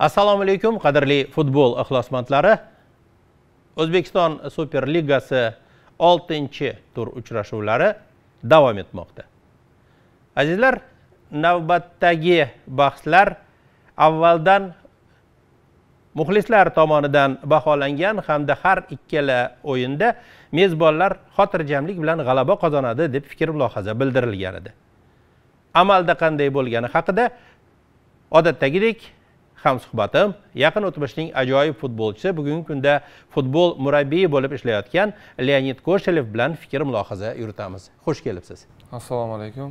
assalomu alaykum qadrli futbol ixlosmandlari o'zbekiston super ligasi oltinchi tur uchrashuvlari davom etmoqda azizlar navbatdagi bahslar avvaldan muxlislar tomonidan baholangan hamda har ikkala o'yinda mezbonlar xotirjamlik bilan g'alaba qozonadi deb fikr mulohaza bildirilgan edi amalda qanday bo'lgani haqida odatdagidek hamsuhbatim yaqin o'tmishning ajoyib futbolchisi bugungi kunda futbol murabbiyi bo'lib ishlayotgan leonid ko'shelev bilan fikr mulohaza yuritamiz xush kelibsiz assalomu alaykum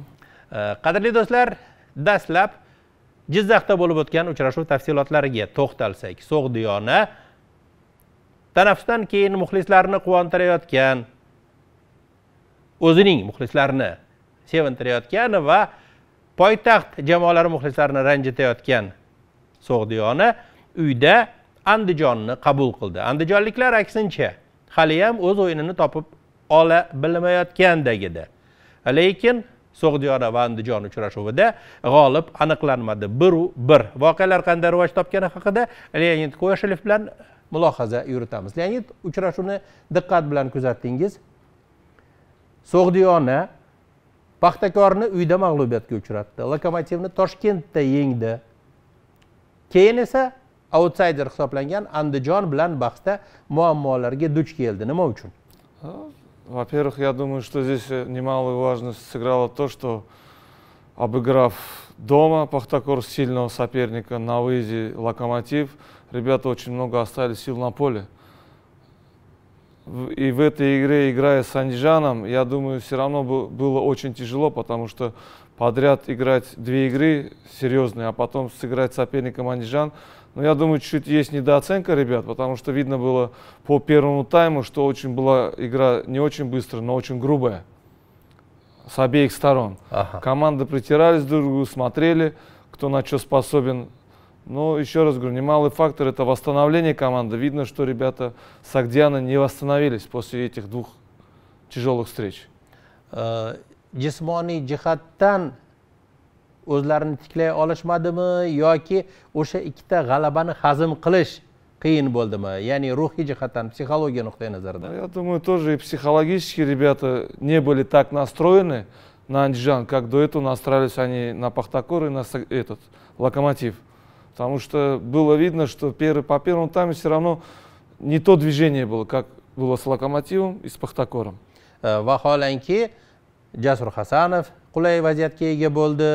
qadrli do'stlar dastlab jizzaxda bo'lib o'tgan uchrashuv tafsilotlariga to'xtalsak so'g'diyona tanaffusdan keyin muxlislarni quvontirayotgan o'zining muxlislarini sevintirayotgan va poytaxt jamoalari muxlislarini ranjitayotgan so'g'diyoni uyda andijonni qabul qildi andijonliklar aksincha haliyam o'z o'yinini topib ola bilmayotgandek lekin so'g'diyona va andijon uchrashuvida g'olib aniqlanmadi biru bir voqealar qanday rivoj topgani haqida leonid koshelev bilan mulohaza yuritamiz leonid uchrashuvni diqqat bilan kuzatdingiz so'g'diyona paxtakorni uyda mag'lubiyatga uchratdi lokomotivni toshkentda yengdi keyin esa autsayder hisoblangan andijon bilan bahsda muammolarga duch keldi nima uchun во-первых я думаю что здесь э, немалую важность сыграло то что обыграв дома Пахтакор сильного соперника на выезде Локомотив, ребята очень много оставили сил на поле и в этой игре, играя с Анджаном, я думаю, все равно было очень тяжело, потому что подряд играть две игры серьезные, а потом сыграть соперником Анджан. Но я думаю, чуть-чуть есть недооценка ребят, потому что видно было по первому тайму, что очень была игра не очень быстрая, но очень грубая с обеих сторон. Ага. Команды притирались друг к другу, смотрели, кто на что способен. Но ну, еще раз говорю, немалый фактор это восстановление команды. Видно, что ребята Сагдиана не восстановились после этих двух тяжелых встреч. Э, Jismoniy jihatdan o'zlarini tiklay olishmadimi yoki o'sha ikkita g'alabani hazm qilish qiyin bo'ldimi ya'ni ruhiy jihatdan psixologiya nuqtai nazaridan ну, я думаю тоже и психологически ребята не были так настроены на Андижан, как до этого настраивались они на Пахтакор и на этот локомотив. Потому что было видно, что первый, по первому тайме все равно не то движение было, как было с «Локомотивом» и с «Пахтакором». Vaholanki Jasur Hasanov qulay vaziyatga ega bo'ldi,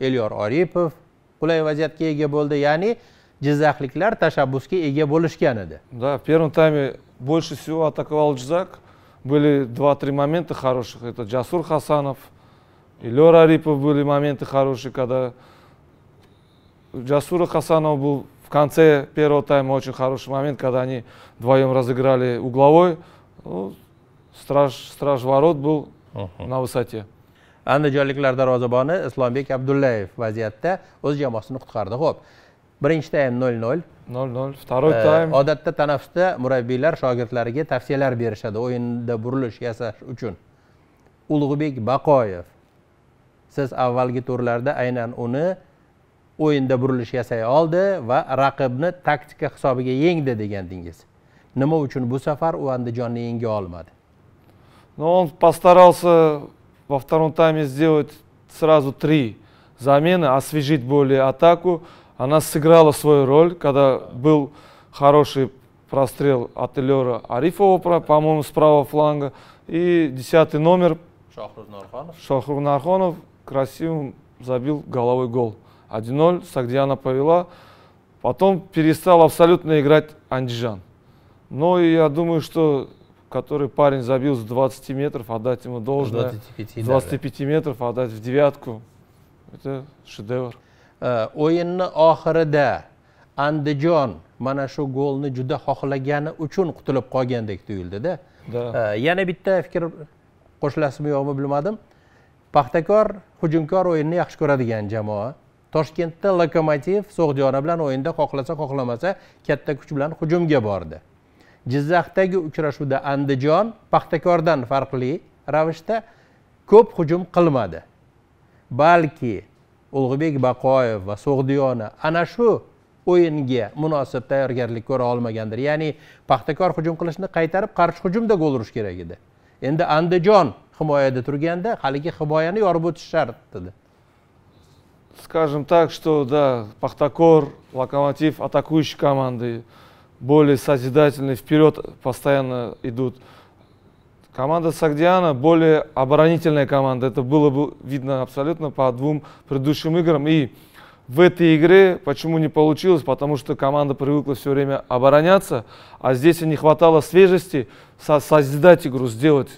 Elyor Oripov qulay vaziyatga ega bo'ldi. Ya'ni jizzaxliklar tashabbusga ega bo'lishgan Да, в первом тайме больше всего атаковал Джизак. Были два-три момента хороших. Это Джасур Хасанов, Эльор Арипов были моменты хорошие, когда Джасура Хасанова был в конце первого тайма очень хороший момент, когда они вдвоем разыграли угловой. Ну, страж, страж ворот был uh -huh. на высоте. andijonliklar darvozaboni islombek abdullayev vaziyatda o'z jamoasini qutqardi ho'p birinchi taym nol nol nol nol второй taym odatda tanaffusda murabbiylar shogirdlariga tavsiyalar berishadi o'yinda burilish yasash uchun ulug'bek baqoyev siz avvalgi turlarda aynan uni o'yinda burilish yasay oldi va raqibni taktika hisobiga yengdi degandingiz nima uchun bu safar u andijonni yenga olmadi но ну, он постарался во втором тайме сделать сразу три замены, освежить более атаку. Она сыграла свою роль, когда был хороший прострел от Элера Арифова, по-моему, с правого фланга. И десятый номер Шахрур Нархонов, красивым забил головой гол. 1-0, Сагдиана повела. Потом перестал абсолютно играть Андижан. Но я думаю, что который парень забил с 20 метров, отдать ему должное. 25, 25 даже. метров отдать в девятку. Это шедевр. o'yinni oxirida andijon mana shu golni juda xohlagani uchun qutulib qolgandek tuyuldida yana bitta fikr qo'shilasizmi yo'qmi bilmadim paxtakor hujumkor o'yinni yaxshi ko'radigan jamoa toshkentda lokomotiv so'g'diyona bilan o'yinda xohlasa xohlamasa katta kuch bilan hujumga bordi jizzaxdagi uchrashuvda andijon paxtakordan farqli ravishda ko'p hujum qilmadi balki ulug'bek baqoyev va so'g'diyona ana shu o'yinga munosib tayyorgarlik ko'ra olmagandir ya'ni paxtakor hujum qilishni qaytarib qarshi hujumda gol urish kerak edi endi andijon himoyada turganda haligi himoyani yorib o'tish shart edi Скажем так, что да, Пахтакор, Локомотив, атакующие команды, более созидательные, вперед постоянно идут. Команда Сагдиана более оборонительная команда. Это было бы видно абсолютно по двум предыдущим играм. И в этой игре почему не получилось? Потому что команда привыкла все время обороняться, а здесь не хватало свежести создать игру, сделать,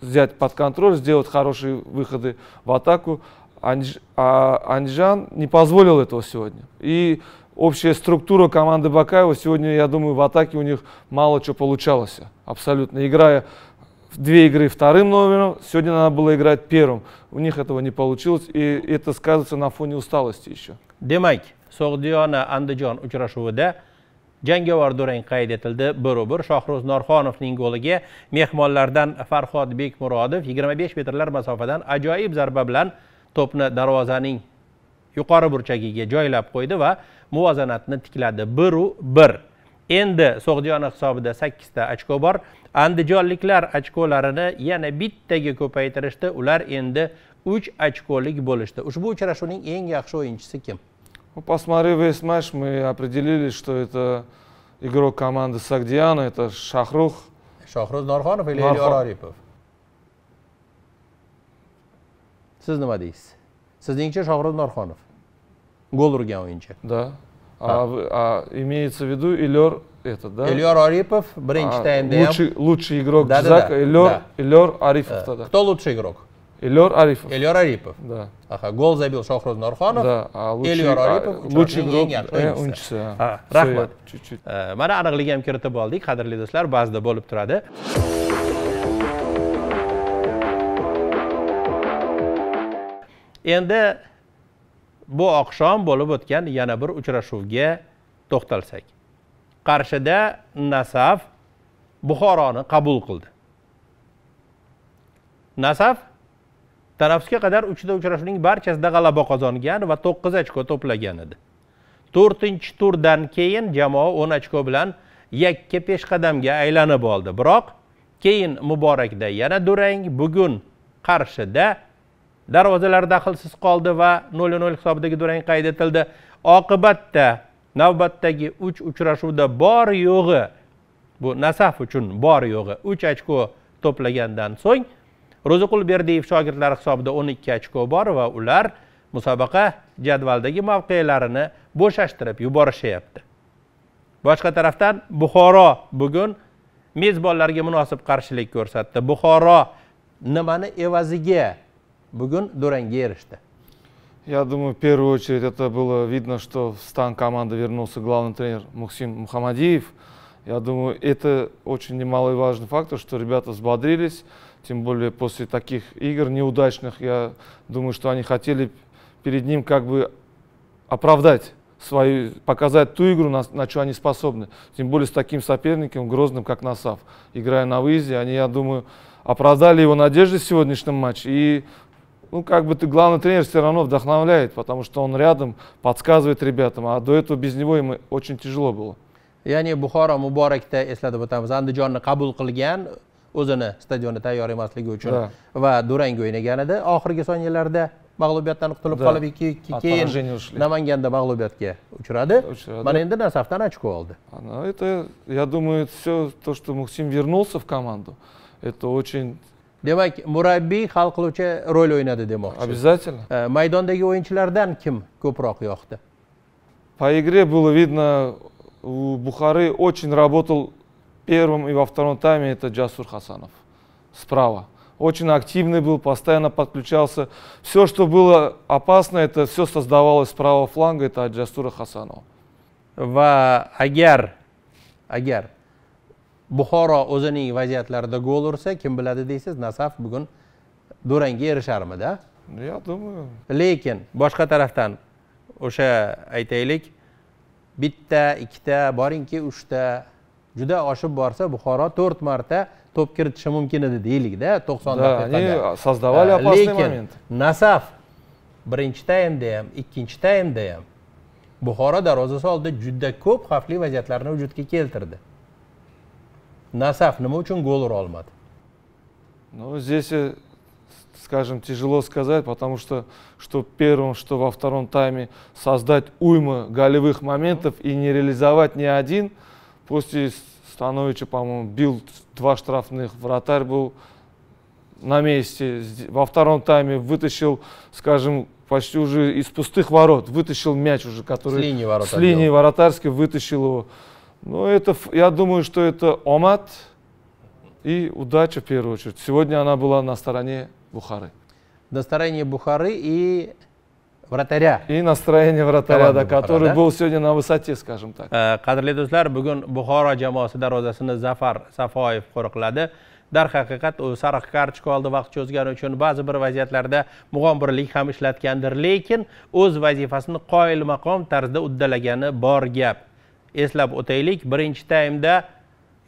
взять под контроль, сделать хорошие выходы в атаку. Анж, а Анжан не позволил этого сегодня. И общая структура команды Бакаева сегодня, я думаю, в атаке у них мало что получалось. Абсолютно. Играя в две игры вторым номером, сегодня надо было играть первым. У них этого не получилось, и это сказывается на фоне усталости еще. Демак, Согдиана Андижон учрашувыда jangovar durang qayd etildi biru bir shohruz norxonovning goliga mehmonlardan farhodbek murodov 25 metrlar masofadan ajoyib zarba bilan to'pni darvozaning yuqori burchagiga joylab qo'ydi va muvozanatni tikladi biru bir endi so'g'diyona hisobida sakkizta ochko bor andijonliklar ochkolarini yana bittaga ko'paytirishdi ular endi uch ochkolik bo'lishdi ushbu uchrashuvning eng yaxshi o'yinchisi kim посмотрев весь матч мы определились что это игрок команды сагдиана это шахрух шахруз норхонов или Арипов siz nima deysiz sizningcha shohrud norxonov gol urgan o'yinchi да имеется в виду elyor это да elyor oripov birinchi taymda ham лучший лучший игрок да. elyor elyor aripovda кто лучший игрок Эльор Арифов. Эльор Арипов. Да. Ага, гол забил Шохруз Норхонов. Да. А лучший, Эльор Арипов лучший игрок. O'yinchisi. Rahmat. Mana aniqligini ham kiritib oldik, qadrli do'stlar, ba'zida bo'lib turadi. endi bu oqshom bo'lib o'tgan yana bir uchrashuvga to'xtalsak qarshida nasaf buxoroni qabul qildi nasaf tanaffusga qadar uchta uchrashuvning barchasida g'alaba qozongan va to'qqiz ochko to'plagan edi to'rtinchi turdan keyin jamoa o'n ochko bilan yakka peshqadamga aylanib oldi biroq keyin muborakda yana durang bugun qarshida darvozalar daxlsiz qoldi va nol nol hisobidagi durang qayd etildi oqibatda navbatdagi uch uchrashuvda bor yo'g'i bu nasaf uchun bor yo'g'i uch ochko to'plagandan so'ng ro'ziqul berdiyev shogirdlari hisobida o'n ikki ochko bor va ular musobaqa jadvalidagi mavqelarini bo'shashtirib yuborishyapti boshqa tarafdan buxoro bugun mezbonlarga munosib qarshilik ko'rsatdi buxoro nimani evaziga bugun durangga erishdi Я думаю, в первую очередь это было видно, что в стан команды вернулся главный тренер Мухсим Мухаммадиев. Я думаю, это очень немаловажный фактор, что ребята взбодрились, тем более после таких игр неудачных. Я думаю, что они хотели перед ним как бы оправдать свою, показать ту игру, на, на что они способны. Тем более с таким соперником, грозным, как Насав. Играя на выезде, они, я думаю, оправдали его надежды в сегодняшнем матче. И ну, как бы ты, главный тренер все равно вдохновляет, потому что он рядом, подсказывает ребятам, а до этого без него им очень тяжело было. ya'ni buxoro muborakda eslatib o'tamiz andijonni qabul qilgan o'zini stadioni tayyor emasligi uchun va durang o'ynaganida oxirgi soniyalarda mag'lubiyatdan qutulib qolib ikki ikki keyin namanganda mag'lubiyatga uchradi mana endi nasafdan ochko oldi это я думаю все то что мухсин вернулся в команду это очень demak murabbiy hal qiluvchi rol o'ynadi demoqchi обязательно э, maydondagi o'yinchilardan kim ko'proq yoqdi по игре было видно у бухары очень работал первым и во втором тайме это джасур хасанов справа очень активный был, постоянно подключался. Все, что было опасно, это все создавалось с правого фланга, это от Джастура Хасанова. В Агяр, Агяр, buxoro o'zining vaziyatlarida gol ursa kim biladi deysiz nasaf bugun durangga erisharmida yo'q думаю lekin boshqa tarafdan o'sha aytaylik bitta ikkita boringki uchta juda oshib borsa buxoro to'rt marta to'p kiritishi mumkin edi deylikda to'qson daqiqada создавали опасный момент nasaf birinchi taymda ham ikkinchi taymda ham buxoro darvozasi oldida juda ko'p xavfli vaziyatlarni vujudga keltirdi Насав, nima uchun gol ura olmadi? Ну, здесь, э, скажем, тяжело сказать, потому что что в первом, что во втором тайме создать уйму голевых моментов и не реализовать ни один. Пусть и Становича, по-моему, бил два штрафных, вратарь был на месте. Во втором тайме вытащил, скажем, почти уже из пустых ворот, вытащил мяч уже, который... С линии, ворот с линии вратарской вытащил его. Ну, это, я думаю, что это омат и удача в первую очередь. Сегодня она была на стороне Бухары. На стороне Бухары и вратаря. И настроение вратаря, да, Бухара, да? был сегодня на высоте, скажем так. Э, Кадрли дуслар, бүгін Бухара джамасы дарозасыны Зафар Сафаев қорықлады. Дар хақиқат, о сарах карточку алды вақт чозган үшін базы бір вазиятларда муған бірлік хам ішләткендір. Лекен, өз вазифасын қойл мақам тарзды уддалагені бар геп. eslab o'taylik birinchi taymda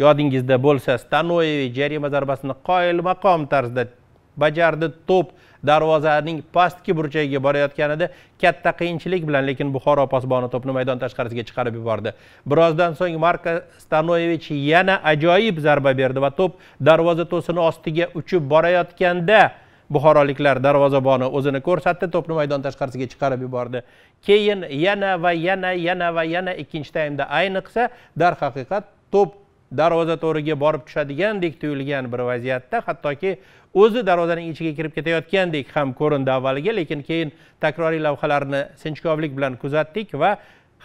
yodingizda bo'lsa stanoyeviy jarima zarbasini qoyil maqom tarzda bajardi to'p darvozaning pastki burchagiga borayotganida katta qiyinchilik bilan lekin buxoro posboni to'pni maydon tashqarisiga chiqarib yubordi birozdan so'ng marko stanoyevich yana ajoyib zarba berdi va to'p darvoza to'sini ostiga uchib borayotganda buxoroliklar darvozaboni o'zini ko'rsatdi to'pni maydon tashqarisiga chiqarib yubordi keyin yana va yana yana va yana ikkinchi taymda ayniqsa darhaqiqat to'p darvoza to'riga borib tushadigandek tuyulgan bir vaziyatda hattoki o'zi darvozaning ichiga kirib ketayotgandek ham ko'rindi avvaliga lekin keyin takroriy lavhalarni sinchkovlik bilan kuzatdik va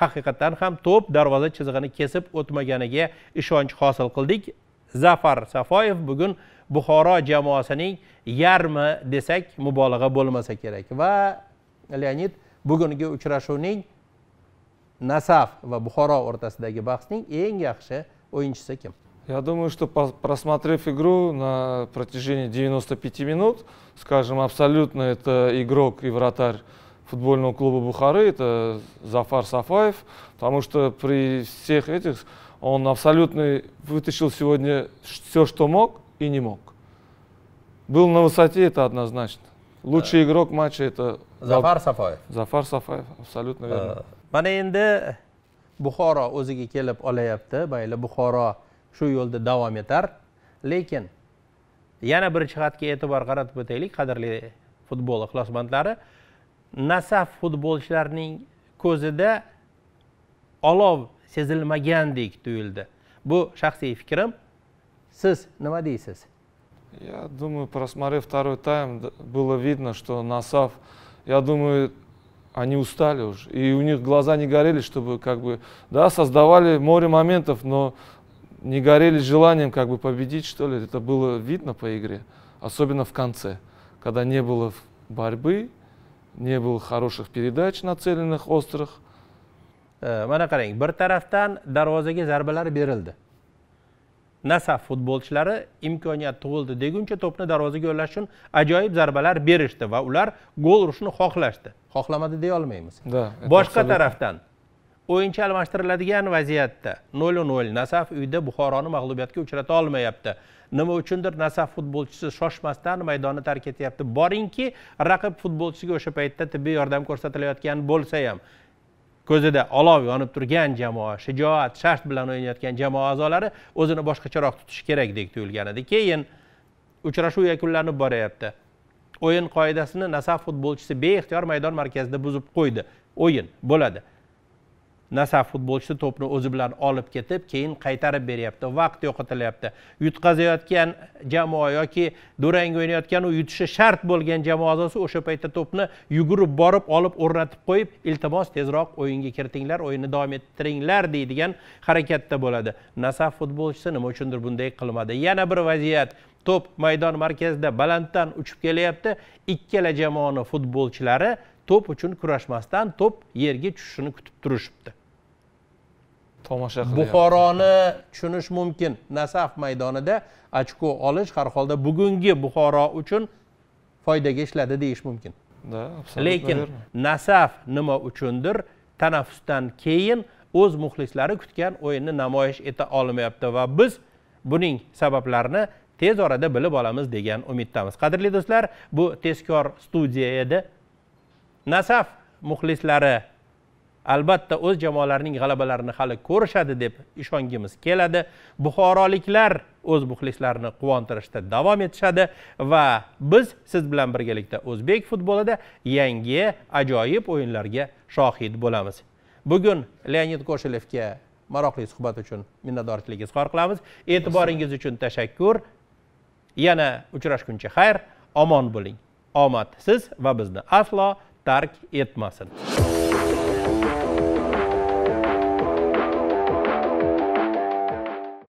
haqiqatdan ham to'p darvoza chizig'ini kesib o'tmaganiga ishonch hosil qildik zafar safoyev bugun buxoro jamoasining yarmi desak mubolag'a bo'lmasa kerak va leonid bugungi uchrashuvning nasaf va buxoro o'rtasidagi bahsning eng yaxshi o'yinchisi kim Я думаю, что просмотрев игру на протяжении 95 минут, скажем, абсолютно это игрок и вратарь футбольного клуба Бухары, это Зафар Сафаев, потому что при всех этих он абсолютно вытащил сегодня все, что мог и не мог. Был на высоте, это однозначно. лучший игрок матча это зафар Сафаев. зафар Сафаев, абсолютно э, верно mana endi buxoro o'ziga kelib olayapti mayli buxoro shu yo'lda davom etar lekin yana bir jihatga e'tibor qaratib o'taylik qadrli futbol ixlosmandlari nasaf futbolchilarning ko'zida olov sezilmagandek tuyuldi bu shaxsiy fikrim siz nima deysiz Я думаю, просмотрев второй тайм, было видно, что Насав, я думаю, они устали уже. И у них глаза не горели, чтобы как бы, да, создавали море моментов, но не горели желанием как бы победить, что ли. Это было видно по игре, особенно в конце, когда не было борьбы, не было хороших передач нацеленных, острых. Mana qarang, bir tarafdan darvozaga zarbalar berildi. nasaf futbolchilari imkoniyat tug'ildi deguncha to'pni darvozaga yo'llash uchun ajoyib zarbalar berishdi va ular gol urishni xohlashdi xohlamadi deya olmaymiz boshqa tarafdan o'yinchi almashtiriladigan vaziyatda nol nol nasaf uyda buxoroni mag'lubiyatga uchrata olmayapti nima uchundir nasaf futbolchisi shoshmasdan maydonni tark etyapti boringki raqib futbolchisiga o'sha paytda tibbiy yordam ko'rsatilayotgan bo'lsa ham ko'zida olov yonib turgan jamoa shijoat shart bilan o'ynayotgan jamoa a'zolari o'zini boshqacharoq tutishi kerakdek tuyulgan edi keyin uchrashuv yakunlanib boryapti o'yin qoidasini nasaf futbolchisi beixtiyor maydon markazida buzib qo'ydi o'yin bo'ladi nasaf futbolchisi to'pni o'zi bilan olib ketib keyin qaytarib beryapti vaqt yo'qotilyapti yutqazayotgan jamoa yoki durang o'ynayotgan u yutishi shart bo'lgan jamoa a'zosi o'sha paytda to'pni yugurib borib olib o'rnatib qo'yib iltimos tezroq o'yinga kiritinglar o'yinni davom ettiringlar deydigan harakatda bo'ladi nasaf futbolchisi nima uchundir bunday qilmadi yana bir vaziyat to'p maydon markazida balanddan uchib kelyapti ikkala jamoani futbolchilari to'p uchun kurashmasdan to'p yerga tushishini kutib turishibdi tomosha qilyapti buxoroni tushunish mumkin nasaf maydonida ochko olish har holda bugungi buxoro uchun foydaga ishladi deyish mumkin lekin nasaf nima uchundir tanaffusdan keyin o'z muxlislari kutgan o'yinni namoyish eta olmayapti va biz buning sabablarini tez orada bilib olamiz degan umiddamiz qadrli do'stlar bu tezkor studiya edi nasaf muxlislari albatta o'z jamoalarining g'alabalarini hali ko'rishadi deb ishongimiz keladi buxoroliklar o'z muxlislarini quvontirishda davom etishadi va biz siz bilan birgalikda o'zbek futbolida yangi ajoyib o'yinlarga shohid bo'lamiz bugun leonid koshilevga maroqli suhbat uchun minnatdorchilik izhor qilamiz e'tiboringiz uchun tashakkur yana uchrashguncha xayr omon bo'ling omad siz va bizni aslo tark etmasin